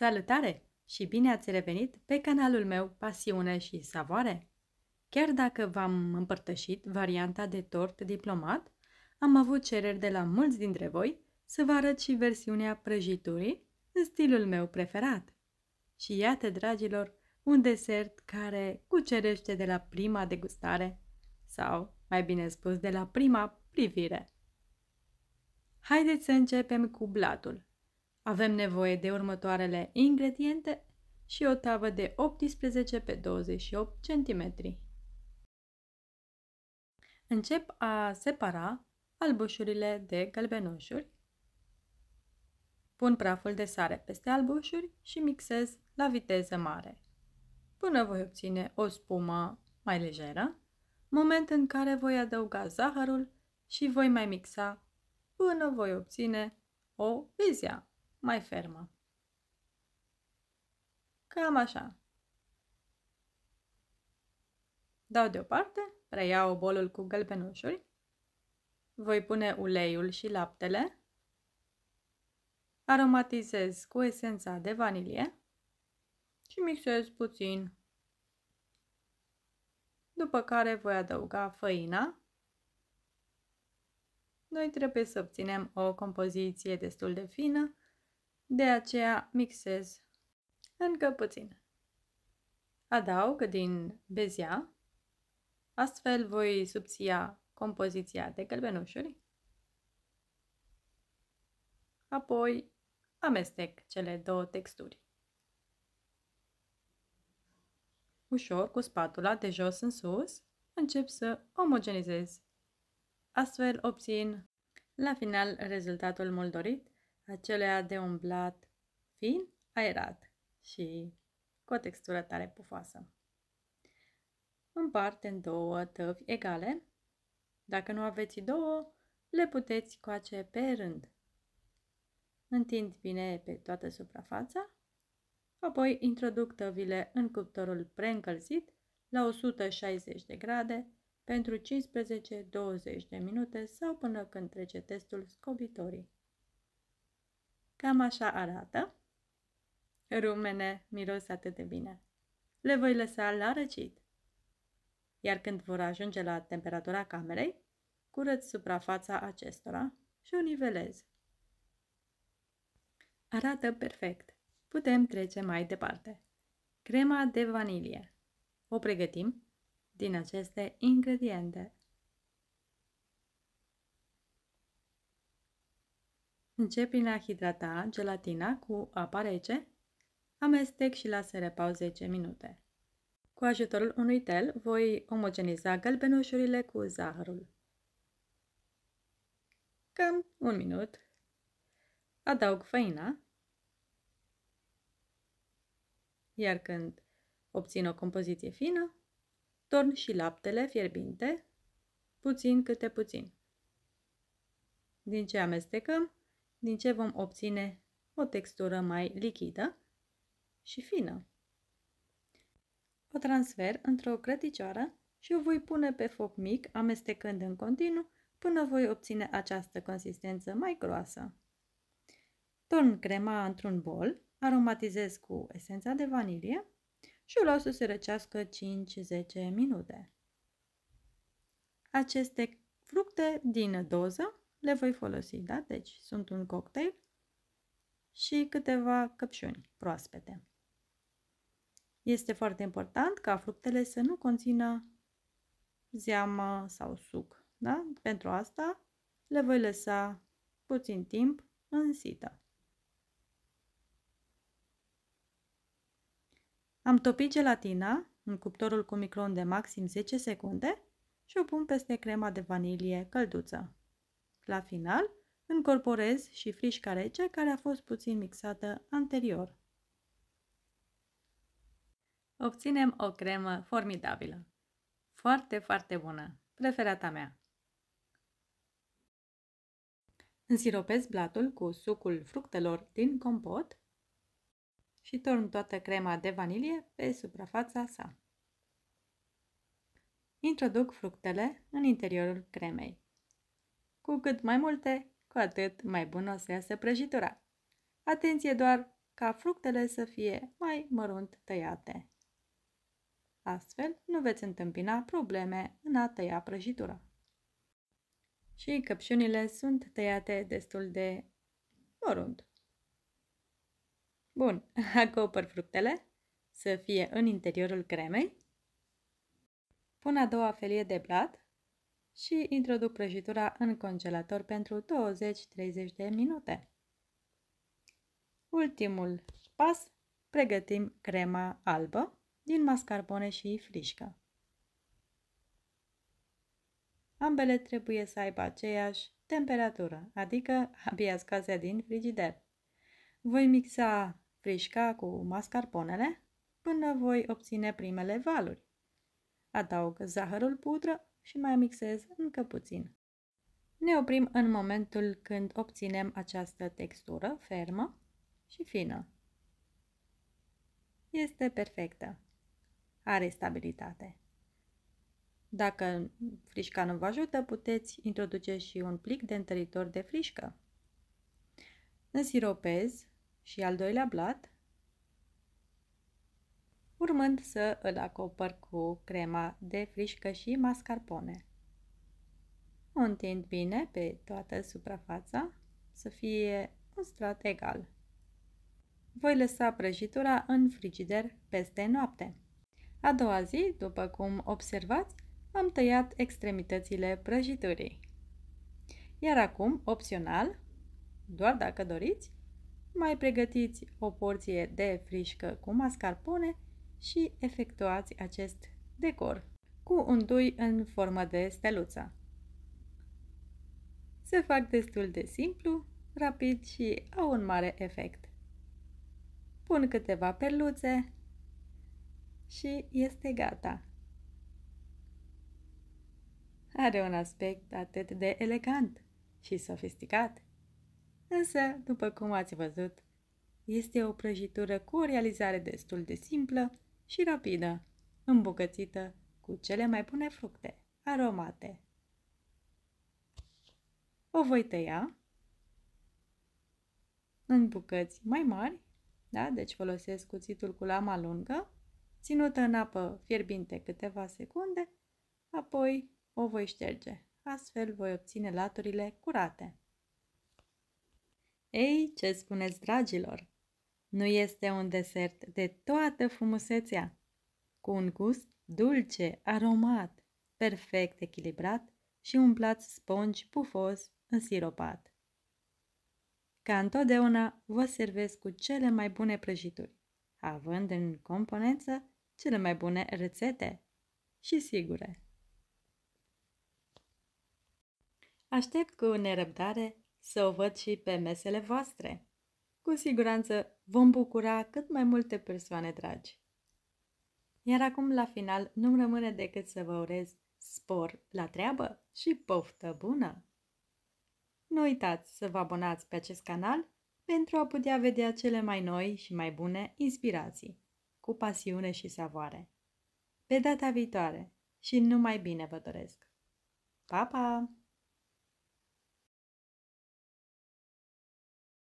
Salutare și bine ați revenit pe canalul meu Pasiune și Savoare! Chiar dacă v-am împărtășit varianta de tort diplomat, am avut cereri de la mulți dintre voi să vă arăt și versiunea prăjiturii în stilul meu preferat. Și iată, dragilor, un desert care cucerește de la prima degustare sau, mai bine spus, de la prima privire. Haideți să începem cu blatul, avem nevoie de următoarele ingrediente și o tavă de 18 pe 28 cm. Încep a separa albușurile de galbenoșuri. Pun praful de sare peste albușuri și mixez la viteză mare, până voi obține o spumă mai lejeră, moment în care voi adăuga zahărul și voi mai mixa până voi obține o vizia mai fermă. Cam așa. Dau deoparte, preiau bolul cu gălbenușuri, voi pune uleiul și laptele, aromatizez cu esența de vanilie și mixez puțin. După care voi adăuga făina. Noi trebuie să obținem o compoziție destul de fină de aceea mixez încă puțin. Adaug din bezia, astfel voi subția compoziția de gălbenușuri. Apoi amestec cele două texturi. Ușor, cu spatula de jos în sus, încep să omogenizez. Astfel obțin la final rezultatul mult dorit, acelea de umblat fin, aerat și cu o textură tare pufoasă. Împarte în două tăvi egale. Dacă nu aveți două, le puteți coace pe rând. Întind bine pe toată suprafața, apoi introduc tăvile în cuptorul preîncălzit la 160 de grade pentru 15-20 de minute sau până când trece testul scobitorii. Cam așa arată. Rumene miros atât de bine. Le voi lăsa la răcit. Iar când vor ajunge la temperatura camerei, curăț suprafața acestora și o nivelez. Arată perfect. Putem trece mai departe. Crema de vanilie. O pregătim din aceste ingrediente. Încep prin a hidrata gelatina cu apă rece, amestec și las să repau 10 minute. Cu ajutorul unui tel voi omogeniza gălbenușurile cu zahărul. Cam un minut. Adaug făina, iar când obțin o compoziție fină, torn și laptele fierbinte, puțin câte puțin. Din ce amestecăm, din ce vom obține o textură mai lichidă și fină. O transfer într-o crăticioară și o voi pune pe foc mic, amestecând în continuu, până voi obține această consistență mai groasă. Torn crema într-un bol, aromatizez cu esența de vanilie și o las să se răcească 5-10 minute. Aceste fructe din doză le voi folosi, da? Deci sunt un cocktail și câteva căpșuni proaspete. Este foarte important ca fructele să nu conțină zeamă sau suc, da? Pentru asta le voi lăsa puțin timp în sită. Am topit gelatina în cuptorul cu microunde maxim 10 secunde și o pun peste crema de vanilie călduță. La final, încorporez și frișca rece care a fost puțin mixată anterior. Obținem o cremă formidabilă. Foarte, foarte bună. Preferata mea. Însiropez blatul cu sucul fructelor din compot și torn toată crema de vanilie pe suprafața sa. Introduc fructele în interiorul cremei. Cu cât mai multe, cu atât mai bună o să iasă prăjitura. Atenție doar ca fructele să fie mai mărunt tăiate. Astfel, nu veți întâmpina probleme în a tăia prăjitura. Și căpșunile sunt tăiate destul de mărunt. Bun, acopăr fructele să fie în interiorul cremei. Pun a doua felie de blat și introduc prăjitura în congelator pentru 20-30 de minute. Ultimul pas, pregătim crema albă din mascarpone și frișcă. Ambele trebuie să aibă aceeași temperatură, adică abia scase din frigider. Voi mixa frișca cu mascarponele până voi obține primele valuri. Adaug zahărul pudră și mai mixez încă puțin. Ne oprim în momentul când obținem această textură fermă și fină. Este perfectă. Are stabilitate. Dacă frișca nu vă ajută, puteți introduce și un plic de întăritor de frișcă. Însiropez și al doilea blat urmând să îl acopăr cu crema de frișcă și mascarpone. O întind bine pe toată suprafața să fie un strat egal. Voi lăsa prăjitura în frigider peste noapte. A doua zi, după cum observați, am tăiat extremitățile prăjiturii. Iar acum, opțional, doar dacă doriți, mai pregătiți o porție de frișcă cu mascarpone și efectuați acest decor cu un tui în formă de steluță. Se fac destul de simplu, rapid și au un mare efect. Pun câteva perluțe și este gata. Are un aspect atât de elegant și sofisticat. Însă, după cum ați văzut, este o prăjitură cu o realizare destul de simplă și rapidă, îmbucățită cu cele mai bune fructe, aromate. O voi tăia în bucăți mai mari, da? deci folosesc cuțitul cu lama lungă, ținută în apă fierbinte câteva secunde, apoi o voi șterge. Astfel voi obține laturile curate. Ei, ce spuneți, dragilor? Nu este un desert de toată frumusețea, cu un gust dulce, aromat, perfect echilibrat și un plat spongi pufos însiropat. Ca întotdeauna, vă servesc cu cele mai bune prăjituri, având în componență cele mai bune rețete și sigure. Aștept cu nerăbdare să o văd și pe mesele voastre cu siguranță vom bucura cât mai multe persoane dragi. Iar acum, la final, nu-mi rămâne decât să vă urez spor la treabă și poftă bună! Nu uitați să vă abonați pe acest canal pentru a putea vedea cele mai noi și mai bune inspirații, cu pasiune și savoare. Pe data viitoare și numai bine vă doresc! Pa, pa!